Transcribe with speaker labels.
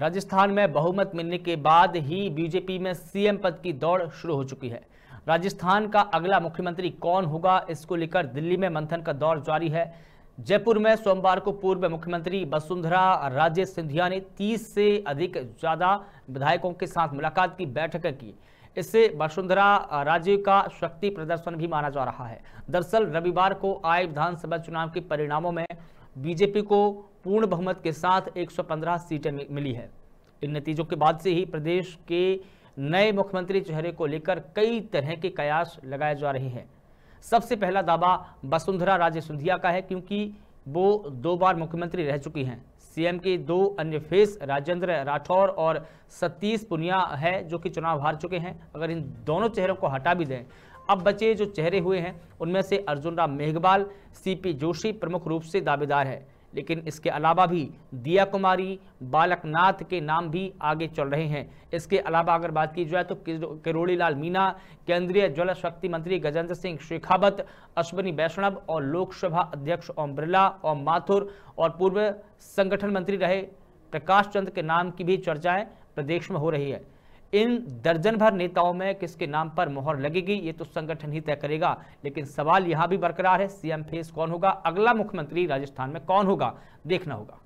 Speaker 1: राजस्थान में बहुमत मिलने के बाद ही बीजेपी में सीएम पद की दौड़ शुरू हो चुकी है राजस्थान का अगला मुख्यमंत्री कौन होगा इसको लेकर दिल्ली में मंथन का दौर जारी है जयपुर में सोमवार को पूर्व मुख्यमंत्री वसुंधरा राजे सिंधिया ने 30 से अधिक ज़्यादा विधायकों के साथ मुलाकात की बैठक की इससे वसुंधरा राजे का शक्ति प्रदर्शन भी माना जा रहा है दरअसल रविवार को आए विधानसभा चुनाव के परिणामों में बीजेपी को पूर्ण बहुमत के साथ 115 सीटें मिली है इन नतीजों के बाद से ही प्रदेश के नए मुख्यमंत्री चेहरे को लेकर कई तरह के कयास लगाए जा रहे हैं सबसे पहला दावा वसुंधरा राजे सिंधिया का है क्योंकि वो दो बार मुख्यमंत्री रह चुकी हैं सीएम के दो अन्य फेस राजेंद्र राठौर और सतीश पुनिया है जो कि चुनाव हार चुके हैं अगर इन दोनों चेहरों को हटा भी दें अब बचे जो चेहरे हुए हैं उनमें से अर्जुन राम मेघवाल सीपी जोशी प्रमुख रूप से दावेदार है लेकिन इसके अलावा भी दिया कुमारी बालकनाथ के नाम भी आगे चल रहे हैं इसके अलावा अगर बात की जाए तो किरोड़ी लाल मीना केंद्रीय जल शक्ति मंत्री गजेंद्र सिंह शेखावत अश्विनी वैष्णव और लोकसभा अध्यक्ष ओम बिरला ओम माथुर और पूर्व संगठन मंत्री रहे प्रकाश चंद्र के नाम की भी चर्चाएं प्रदेश में हो रही है इन दर्जन भर नेताओं में किसके नाम पर मोहर लगेगी ये तो संगठन ही तय करेगा लेकिन सवाल यहां भी बरकरार है सीएम फेस कौन होगा अगला मुख्यमंत्री राजस्थान में कौन होगा देखना होगा